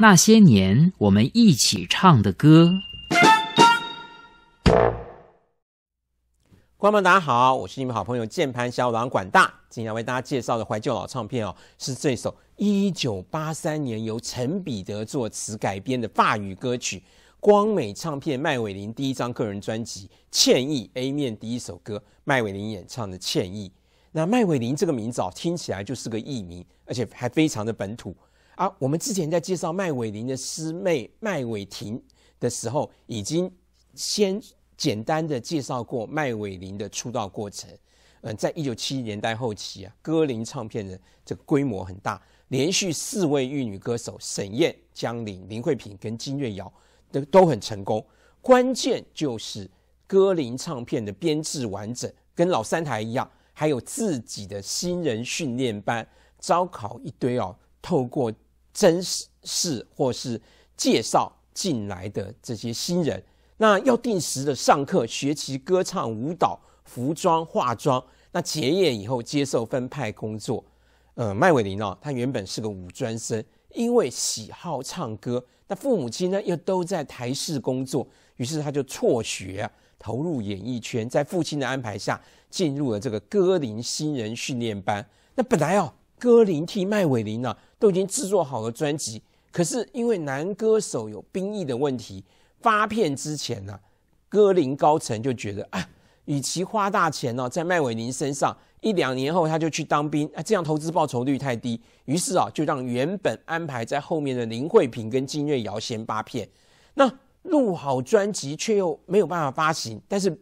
那些年我们一起唱的歌。观众们，大家好，我是你们好朋友键盘小狼管大。今天要为大家介绍的怀旧老唱片哦，是这首一九八三年由陈彼得作词改编的法语歌曲，《光美唱片》麦伟林第一张个人专辑《歉意》A 面第一首歌，麦伟林演唱的《歉意》。那麦伟玲这个名字听起来就是个艺名，而且还非常的本土啊。我们之前在介绍麦伟玲的师妹麦伟婷的时候，已经先简单的介绍过麦伟玲的出道过程。呃，在一九七零年代后期啊，歌林唱片的这个规模很大，连续四位玉女歌手沈燕、江玲、林慧萍跟金瑞瑶都都很成功。关键就是歌林唱片的编制完整，跟老三台一样。还有自己的新人训练班，招考一堆哦。透过真试或是介绍进来的这些新人，那要定时的上课学习歌唱、舞蹈、服装、化妆。那结业以后接受分派工作。呃，麦伟林哦，他原本是个五专生，因为喜好唱歌，那父母亲呢又都在台式工作，于是他就辍学。投入演艺圈，在父亲的安排下进入了这个歌林新人训练班。那本来啊，歌林替麦伟林呢都已经制作好了专辑，可是因为男歌手有兵役的问题，发片之前呢，歌林高层就觉得啊，与其花大钱呢在麦伟林身上，一两年后他就去当兵，啊这样投资报酬率太低，于是啊就让原本安排在后面的林慧萍跟金瑞瑶先发片。那录好专辑却又没有办法发行，但是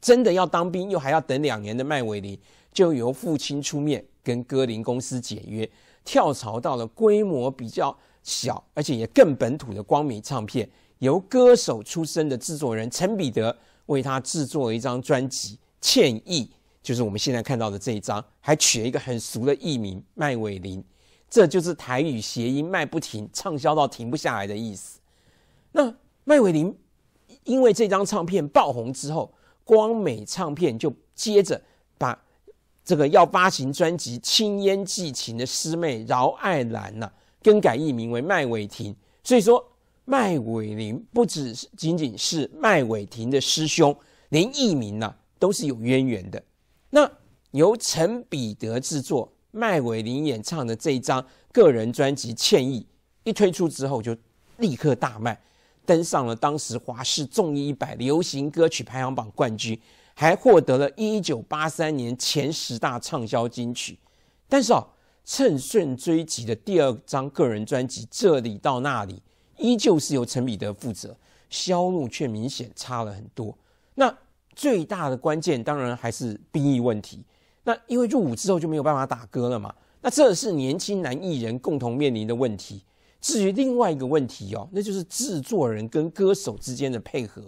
真的要当兵又还要等两年的麦伟林，就由父亲出面跟歌林公司解约，跳槽到了规模比较小而且也更本土的光明唱片，由歌手出身的制作人陈彼得为他制作了一张专辑《歉意》，就是我们现在看到的这一张，还取了一个很俗的艺名麦伟林，这就是台语谐音卖不停，畅销到停不下来的意思。那。麦伟玲因为这张唱片爆红之后，光美唱片就接着把这个要发行专辑《青烟寄情》的师妹饶爱兰呐，更改艺名为麦伟婷。所以说，麦伟玲不只是仅仅是麦伟婷的师兄，连艺名呐都是有渊源的。那由陈彼得制作，麦伟玲演唱的这一张个人专辑《歉意》，一推出之后就立刻大卖。登上了当时华视综艺一百流行歌曲排行榜冠军，还获得了一九八三年前十大畅销金曲。但是啊，乘顺追击的第二张个人专辑《这里到那里》依旧是由陈彼得负责，销路却明显差了很多。那最大的关键当然还是兵役问题。那因为入伍之后就没有办法打歌了嘛。那这是年轻男艺人共同面临的问题。至于另外一个问题哦，那就是制作人跟歌手之间的配合。《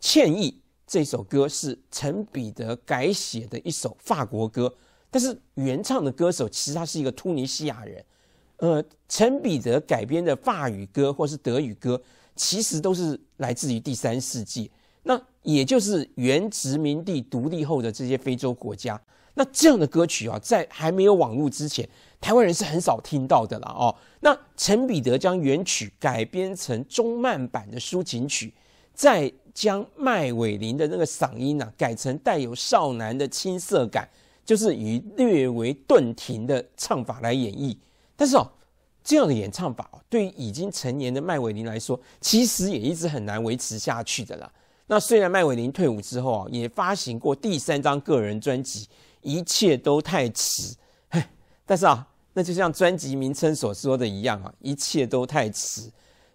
歉意》这首歌是陈彼得改写的一首法国歌，但是原唱的歌手其实他是一个突尼西亚人。呃，陈彼得改编的法语歌或是德语歌，其实都是来自于第三世纪，那也就是原殖民地独立后的这些非洲国家。那这样的歌曲啊，在还没有网络之前。台湾人是很少听到的啦。哦。那陈彼得将原曲改编成中慢版的抒情曲，再将麦伟林的那个嗓音啊改成带有少男的青涩感，就是以略为顿停的唱法来演绎。但是哦，这样的演唱法对于已经成年的麦伟林来说，其实也一直很难维持下去的啦。那虽然麦伟林退伍之后啊，也发行过第三张个人专辑《一切都太迟》。但是啊，那就像专辑名称所说的一样啊，一切都太迟。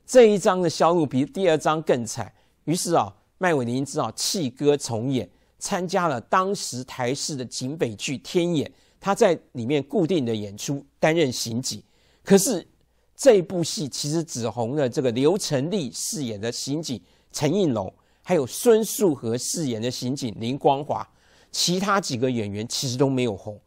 这一张的销路比第二张更惨。于是啊，麦伟林只好弃歌重演，参加了当时台式的《警匪剧天眼》，他在里面固定的演出担任刑警。可是这部戏其实只红了这个刘成利饰演的刑警陈应龙，还有孙树和饰演的刑警林光华，其他几个演员其实都没有红。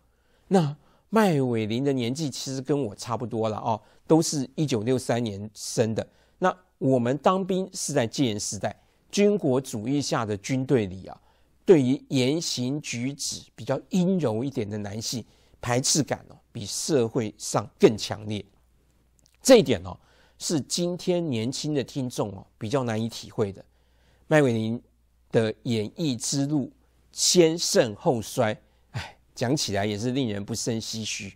那。麦伟林的年纪其实跟我差不多了哦，都是一九六三年生的。那我们当兵是在戒严时代、军国主义下的军队里啊，对于言行举止比较阴柔一点的男性，排斥感哦比社会上更强烈。这一点哦，是今天年轻的听众哦比较难以体会的。麦伟林的演艺之路先盛后衰。讲起来也是令人不胜唏嘘。